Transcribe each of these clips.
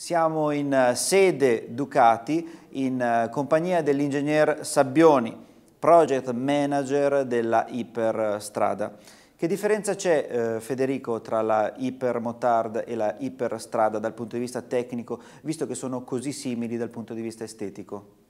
Siamo in eh, sede Ducati in eh, compagnia dell'ingegner Sabbioni, project manager della Iperstrada. Che differenza c'è, eh, Federico, tra la Ipermotard e la Iperstrada dal punto di vista tecnico, visto che sono così simili dal punto di vista estetico?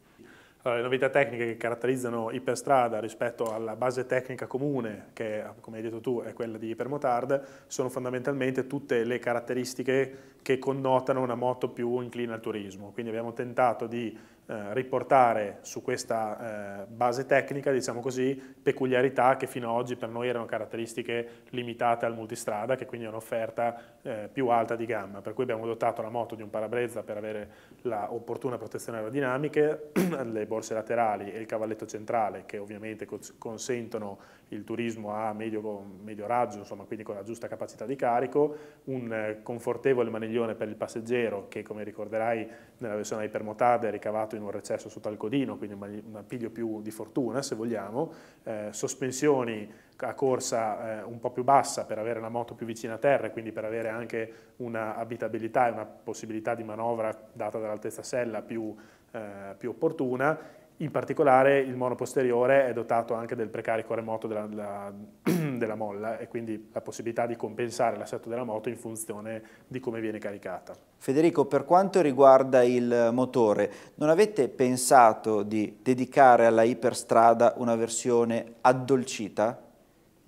Eh, le novità tecniche che caratterizzano Iperstrada rispetto alla base tecnica comune, che come hai detto tu è quella di Ipermotard, sono fondamentalmente tutte le caratteristiche che connotano una moto più inclina al turismo. Quindi abbiamo tentato di eh, riportare su questa eh, base tecnica, diciamo così, peculiarità che fino ad oggi per noi erano caratteristiche limitate al multistrada, che quindi è un'offerta eh, più alta di gamma, per cui abbiamo dotato la moto di un parabrezza per avere l'opportuna protezione aerodinamica, le borse laterali e il cavalletto centrale che ovviamente consentono il turismo a medio, medio raggio, insomma, quindi con la giusta capacità di carico, un eh, confortevole maniglione per il passeggero che come ricorderai nella versione ipermotard è ricavato in un recesso sotto al codino, quindi un appiglio più di fortuna se vogliamo, eh, sospensioni a corsa eh, un po' più bassa per avere la moto più vicina a terra e quindi per avere anche una abitabilità e una possibilità di manovra data dall'altezza sella più, eh, più opportuna in particolare il mono posteriore è dotato anche del precarico remoto della, della, della molla e quindi la possibilità di compensare l'assetto della moto in funzione di come viene caricata. Federico, per quanto riguarda il motore, non avete pensato di dedicare alla iperstrada una versione addolcita?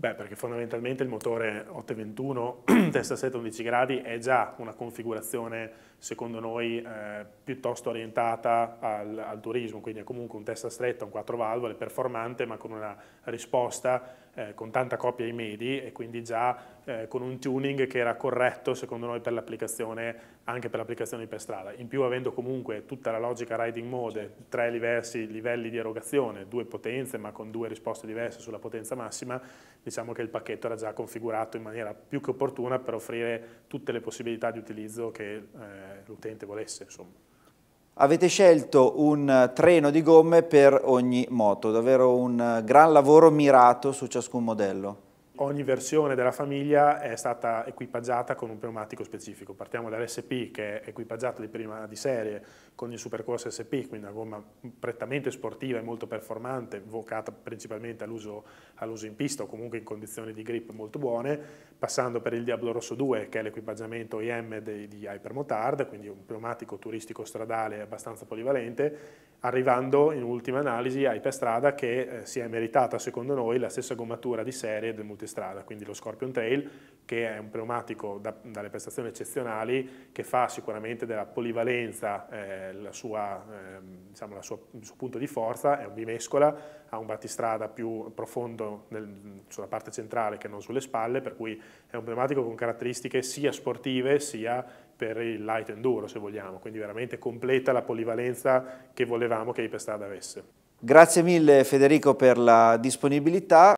Beh, perché fondamentalmente il motore 821 testa 7 11 gradi è già una configurazione, secondo noi, eh, piuttosto orientata al, al, turismo, quindi è comunque un testa stretta, un quattro valvole, performante, ma con una risposta eh, con tanta copia ai medi e quindi già eh, con un tuning che era corretto secondo noi per l'applicazione, anche per l'applicazione per strada. In più avendo comunque tutta la logica riding mode, tre diversi livelli di erogazione, due potenze ma con due risposte diverse sulla potenza massima, diciamo che il pacchetto era già configurato in maniera più che opportuna per offrire tutte le possibilità di utilizzo che eh, l'utente volesse. Insomma. Avete scelto un eh, treno di gomme per ogni moto, davvero un eh, gran lavoro mirato su ciascun modello ogni versione della famiglia è stata equipaggiata con un pneumatico specifico. Partiamo dall'SP che è equipaggiato di prima di serie con il supercorso SP, quindi una gomma prettamente sportiva e molto performante, vocata principalmente all'uso all in pista o comunque in condizioni di grip molto buone, passando per il Diablo Rosso 2 che è l'equipaggiamento IM di, di Hypermotard, quindi un pneumatico turistico stradale abbastanza polivalente, arrivando in ultima analisi a Ipestrada che eh, si è meritata secondo noi la stessa gommatura di serie del multistrada, quindi lo Scorpion Trail che è un pneumatico da, dalle prestazioni eccezionali che fa sicuramente della polivalenza eh, sua, eh, diciamo sua, il suo punto di forza, è un bimescola, ha un battistrada più profondo nel, sulla parte centrale che non sulle spalle, per cui è un pneumatico con caratteristiche sia sportive sia per il light enduro se vogliamo, quindi veramente completa la polivalenza che volevamo che Hyperstar avesse. Grazie mille Federico per la disponibilità.